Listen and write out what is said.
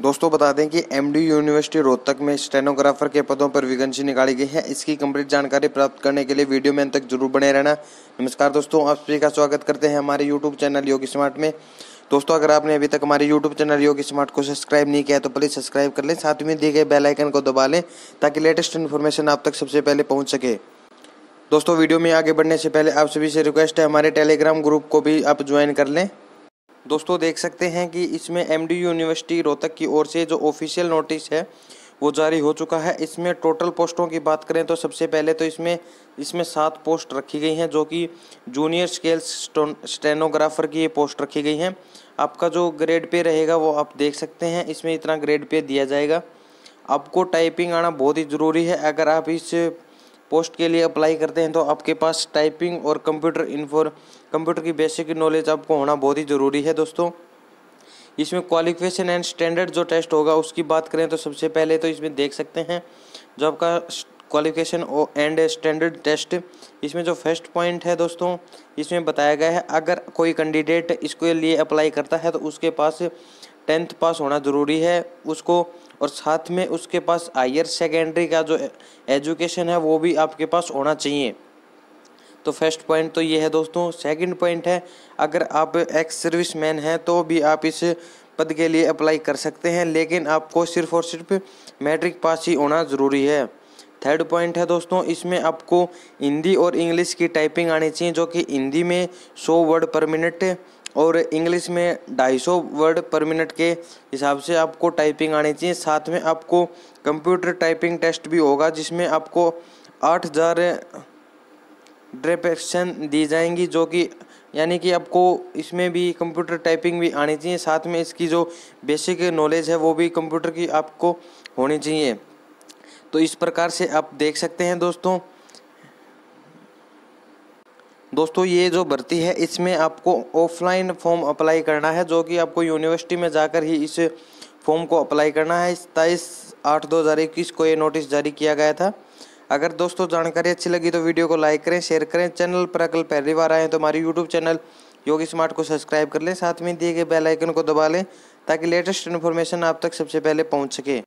दोस्तों बता दें कि एम यूनिवर्सिटी रोहतक में स्टेनोग्राफर के पदों पर वैकेंसी निकाली गई है इसकी कंप्लीट जानकारी प्राप्त करने के लिए वीडियो में अंत तक जरूर बने रहना नमस्कार दोस्तों आप सभी का स्वागत करते हैं हमारे यूट्यूब चैनल योगी स्मार्ट में दोस्तों अगर आपने अभी तक हमारे यूट्यूब चैनल योगी स्मार्ट को सब्सक्राइब नहीं किया तो प्लीज़ सब्सक्राइब कर लें साथ में दिए गए बेलाइकन को दबा लें ताकि लेटेस्ट इन्फॉर्मेशन आप तक सबसे पहले पहुँच सके दोस्तों वीडियो में आगे बढ़ने से पहले आप सभी से रिक्वेस्ट है हमारे टेलीग्राम ग्रुप को भी आप ज्वाइन कर लें दोस्तों देख सकते हैं कि इसमें एमडी यूनिवर्सिटी रोहतक की ओर से जो ऑफिशियल नोटिस है वो जारी हो चुका है इसमें टोटल पोस्टों की बात करें तो सबसे पहले तो इसमें इसमें सात पोस्ट रखी गई हैं जो कि जूनियर स्केल स्टेनोग्राफर की ये पोस्ट रखी गई हैं आपका जो ग्रेड पे रहेगा वो आप देख सकते हैं इसमें इतना ग्रेड पे दिया जाएगा आपको टाइपिंग आना बहुत ही ज़रूरी है अगर आप इस पोस्ट के लिए अप्लाई करते हैं तो आपके पास टाइपिंग और कंप्यूटर इन्फॉर कंप्यूटर की बेसिक नॉलेज आपको होना बहुत ही ज़रूरी है दोस्तों इसमें क्वालिफिकेशन एंड स्टैंडर्ड जो टेस्ट होगा उसकी बात करें तो सबसे पहले तो इसमें देख सकते हैं जो आपका क्वालिफिकेशन एंड स्टैंडर्ड टेस्ट इसमें जो फर्स्ट पॉइंट है दोस्तों इसमें बताया गया है अगर कोई कैंडिडेट इसके लिए अप्लाई करता है तो उसके पास टेंथ पास होना ज़रूरी है उसको और साथ में उसके पास हायर सेकेंडरी का जो एजुकेशन है वो भी आपके पास होना चाहिए तो फर्स्ट पॉइंट तो ये है दोस्तों सेकंड पॉइंट है अगर आप एक्स सर्विस मैन हैं तो भी आप इस पद के लिए अप्लाई कर सकते हैं लेकिन आपको सिर्फ और सिर्फ मैट्रिक पास ही होना ज़रूरी है थर्ड पॉइंट है दोस्तों इसमें आपको हिंदी और इंग्लिश की टाइपिंग आनी चाहिए जो कि हिंदी में सौ वर्ड पर मिनट और इंग्लिश में 250 वर्ड पर मिनट के हिसाब से आपको टाइपिंग आनी चाहिए साथ में आपको कंप्यूटर टाइपिंग टेस्ट भी होगा जिसमें आपको आठ हज़ार ड्रेपेक्शन दी जाएंगी जो कि यानी कि आपको इसमें भी कंप्यूटर टाइपिंग भी आनी चाहिए साथ में इसकी जो बेसिक नॉलेज है वो भी कंप्यूटर की आपको होनी चाहिए तो इस प्रकार से आप देख सकते हैं दोस्तों दोस्तों ये जो भर्ती है इसमें आपको ऑफलाइन फॉर्म अप्लाई करना है जो कि आपको यूनिवर्सिटी में जाकर ही इस फॉर्म को अप्लाई करना है सत्ताईस आठ दो हज़ार इक्कीस को ये नोटिस जारी किया गया था अगर दोस्तों जानकारी अच्छी लगी तो वीडियो को लाइक करें शेयर करें चैनल पर अकल पहली बार आए तो हमारे यूट्यूब चैनल योगी स्मार्ट को सब्सक्राइब कर लें साथ में दिए गए बेलाइकन को दबा लें ताकि लेटेस्ट इन्फॉर्मेशन आप तक सबसे पहले पहुँच सके